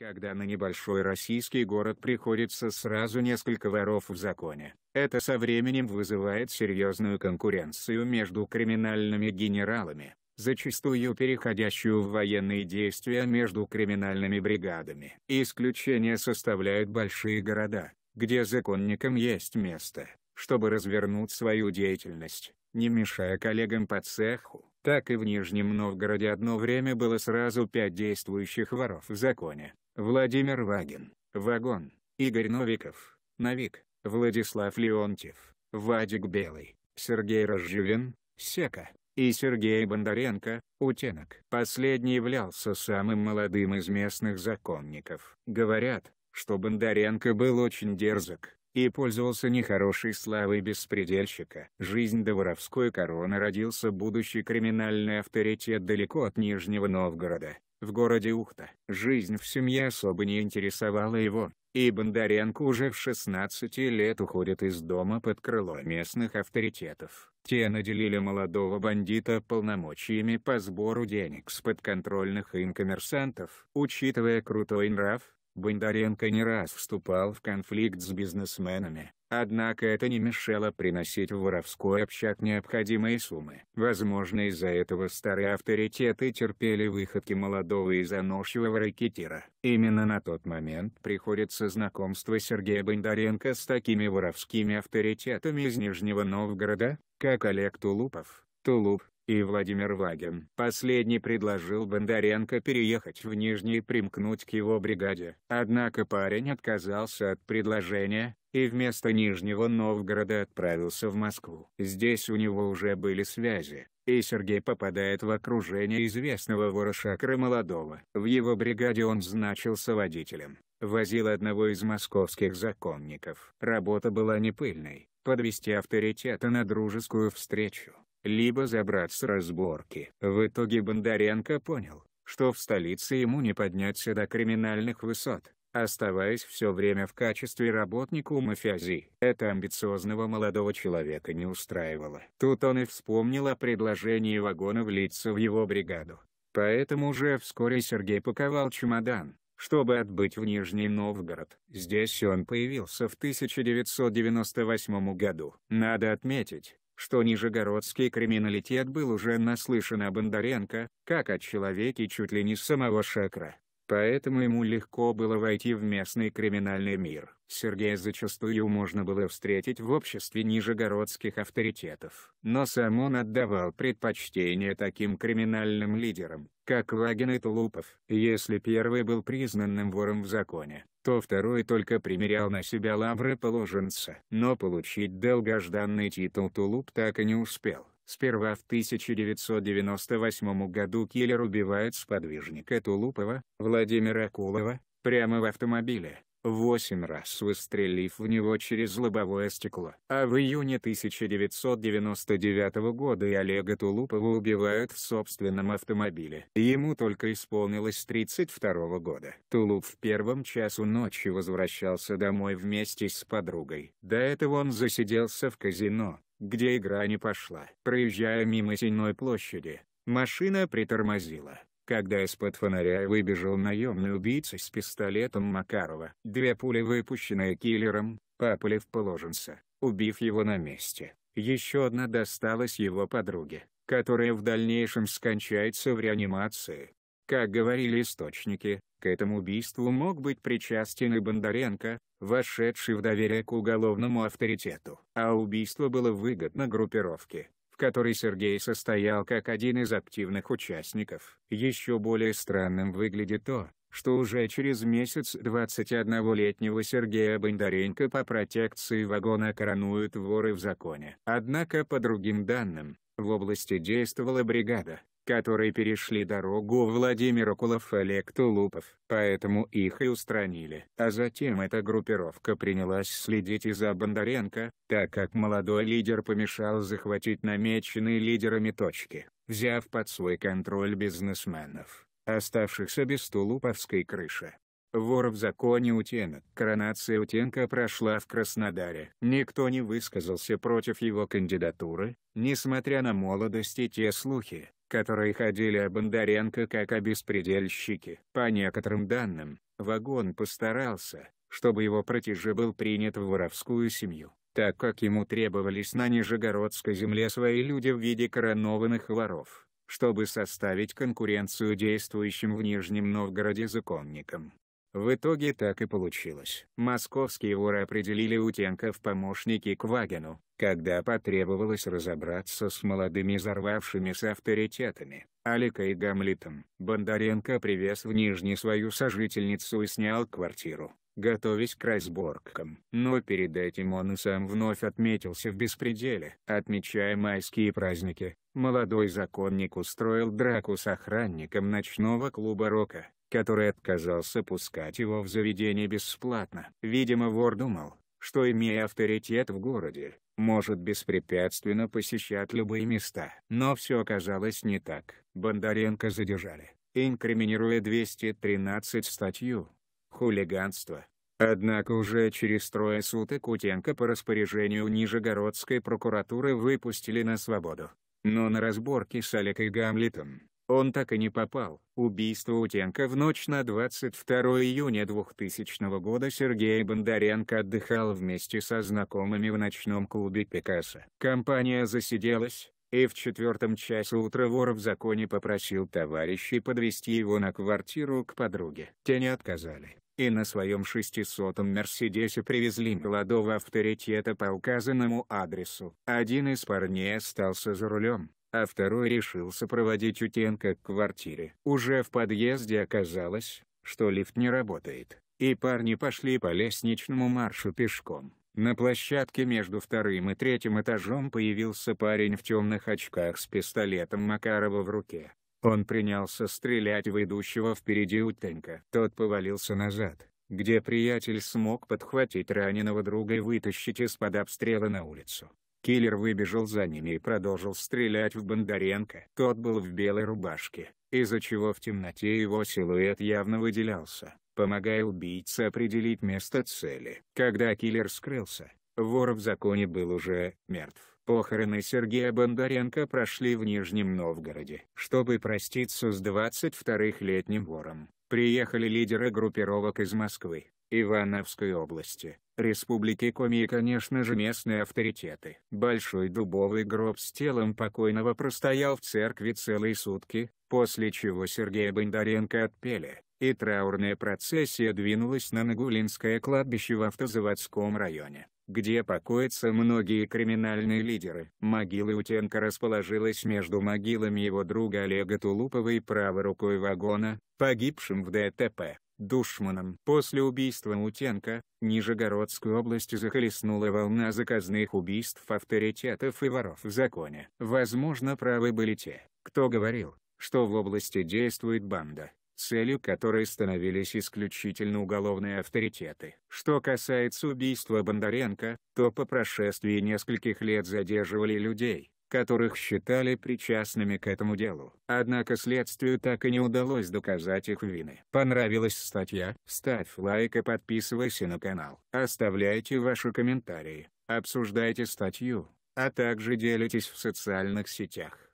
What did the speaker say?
Когда на небольшой российский город приходится сразу несколько воров в законе, это со временем вызывает серьезную конкуренцию между криминальными генералами, зачастую переходящую в военные действия между криминальными бригадами. Исключение составляют большие города, где законникам есть место, чтобы развернуть свою деятельность, не мешая коллегам по цеху. Так и в Нижнем Новгороде одно время было сразу пять действующих воров в законе, Владимир Вагин, Вагон, Игорь Новиков, Новик, Владислав Леонтьев, Вадик Белый, Сергей Разживин, Сека, и Сергей Бондаренко, Утенок. Последний являлся самым молодым из местных законников. Говорят, что Бондаренко был очень дерзок, и пользовался нехорошей славой беспредельщика. Жизнь до воровской короны родился будущий криминальный авторитет далеко от Нижнего Новгорода. В городе Ухта жизнь в семье особо не интересовала его, и Бондаренко уже в 16 лет уходит из дома под крыло местных авторитетов. Те наделили молодого бандита полномочиями по сбору денег с подконтрольных им коммерсантов. Учитывая крутой нрав, Бондаренко не раз вступал в конфликт с бизнесменами, Однако это не мешало приносить в воровской общак необходимые суммы. Возможно из-за этого старые авторитеты терпели выходки молодого и заносчивого ракетира. Именно на тот момент приходится знакомство Сергея Бондаренко с такими воровскими авторитетами из Нижнего Новгорода, как Олег Тулупов, Тулуп, и Владимир Вагин. Последний предложил Бондаренко переехать в Нижний и примкнуть к его бригаде. Однако парень отказался от предложения, и вместо Нижнего Новгорода отправился в Москву. Здесь у него уже были связи, и Сергей попадает в окружение известного вора Шакры Молодого. В его бригаде он значился водителем, возил одного из московских законников. Работа была не пыльной, подвести авторитета на дружескую встречу, либо забрать с разборки. В итоге Бондаренко понял, что в столице ему не подняться до криминальных высот оставаясь все время в качестве работника у мафиази. Это амбициозного молодого человека не устраивало. Тут он и вспомнил о предложении вагона влиться в его бригаду. Поэтому уже вскоре Сергей паковал чемодан, чтобы отбыть в Нижний Новгород. Здесь он появился в 1998 году. Надо отметить, что нижегородский криминалитет был уже наслышан о Бондаренко, как о человеке чуть ли не самого Шекра. Поэтому ему легко было войти в местный криминальный мир. Сергея зачастую можно было встретить в обществе нижегородских авторитетов. Но сам он отдавал предпочтение таким криминальным лидерам, как Вагин и Тулупов. Если первый был признанным вором в законе, то второй только примерял на себя лавры положенца. Но получить долгожданный титул Тулуп так и не успел. Сперва в 1998 году киллер убивает сподвижника Тулупова, Владимира Акулова прямо в автомобиле, восемь раз выстрелив в него через лобовое стекло. А в июне 1999 года и Олега Тулупова убивают в собственном автомобиле. Ему только исполнилось 32 года. Тулуп в первом часу ночи возвращался домой вместе с подругой. До этого он засиделся в казино, где игра не пошла. Проезжая мимо Сенной площади, машина притормозила. Когда из-под фонаря выбежал наемный убийца с пистолетом Макарова, две пули выпущенные киллером, попали в положенца, убив его на месте. Еще одна досталась его подруге, которая в дальнейшем скончается в реанимации. Как говорили источники, к этому убийству мог быть причастен и Бондаренко, вошедший в доверие к уголовному авторитету. А убийство было выгодно группировке, в которой Сергей состоял как один из активных участников. Еще более странным выглядит то, что уже через месяц 21-летнего Сергея Бондаренко по протекции вагона коронуют воры в законе. Однако по другим данным, в области действовала бригада, которые перешли дорогу Владимир Окулов и Олег Тулупов, поэтому их и устранили. А затем эта группировка принялась следить и за Бондаренко, так как молодой лидер помешал захватить намеченные лидерами точки, взяв под свой контроль бизнесменов, оставшихся без Тулуповской крыши. Вор в законе Утенок. Коронация Утенка прошла в Краснодаре. Никто не высказался против его кандидатуры, несмотря на молодость и те слухи, которые ходили о Бондаренко как о беспредельщике. По некоторым данным, Вагон постарался, чтобы его протеже был принят в воровскую семью, так как ему требовались на Нижегородской земле свои люди в виде коронованных воров, чтобы составить конкуренцию действующим в Нижнем Новгороде законникам. В итоге так и получилось. Московские воры определили Утенко в помощники к Вагину, когда потребовалось разобраться с молодыми взорвавшимися авторитетами, Алика и Гамлетом. Бондаренко привез в Нижний свою сожительницу и снял квартиру, готовясь к разборкам. Но перед этим он и сам вновь отметился в беспределе. Отмечая майские праздники, молодой законник устроил драку с охранником ночного клуба рока, который отказался пускать его в заведение бесплатно. Видимо вор думал, что имея авторитет в городе, может беспрепятственно посещать любые места. Но все оказалось не так. Бондаренко задержали, инкриминируя 213 статью «Хулиганство». Однако уже через трое суток Утенко по распоряжению Нижегородской прокуратуры выпустили на свободу. Но на разборке с Олегой Гамлетом, он так и не попал. Убийство Утенко в ночь на 22 июня 2000 года Сергей Бондаренко отдыхал вместе со знакомыми в ночном клубе «Пикассо». Компания засиделась, и в четвертом часу утра вор в законе попросил товарищей подвести его на квартиру к подруге. Те не отказали, и на своем шестисотом «Мерседесе» привезли молодого авторитета по указанному адресу. Один из парней остался за рулем, а второй решил сопроводить Утенко к квартире. Уже в подъезде оказалось, что лифт не работает, и парни пошли по лестничному маршу пешком. На площадке между вторым и третьим этажом появился парень в темных очках с пистолетом Макарова в руке. Он принялся стрелять в идущего впереди Утенко. Тот повалился назад, где приятель смог подхватить раненого друга и вытащить из-под обстрела на улицу. Киллер выбежал за ними и продолжил стрелять в Бондаренко. Тот был в белой рубашке, из-за чего в темноте его силуэт явно выделялся, помогая убийце определить место цели. Когда киллер скрылся, вор в законе был уже мертв. Похороны Сергея Бондаренко прошли в Нижнем Новгороде. Чтобы проститься с 22-летним вором, приехали лидеры группировок из Москвы. Ивановской области, Республики Коми и конечно же местные авторитеты. Большой дубовый гроб с телом покойного простоял в церкви целые сутки, после чего Сергея Бондаренко отпели, и траурная процессия двинулась на Нагулинское кладбище в автозаводском районе где покоятся многие криминальные лидеры. Могила Утенко расположилась между могилами его друга Олега Тулупова и правой рукой вагона, погибшим в ДТП. Душманом. После убийства Утенко, Нижегородскую область захлестнула волна заказных убийств авторитетов и воров в законе. Возможно правы были те, кто говорил, что в области действует банда, целью которой становились исключительно уголовные авторитеты. Что касается убийства Бондаренко, то по прошествии нескольких лет задерживали людей, которых считали причастными к этому делу. Однако следствию так и не удалось доказать их вины. Понравилась статья? Ставь лайк и подписывайся на канал. Оставляйте ваши комментарии, обсуждайте статью, а также делитесь в социальных сетях.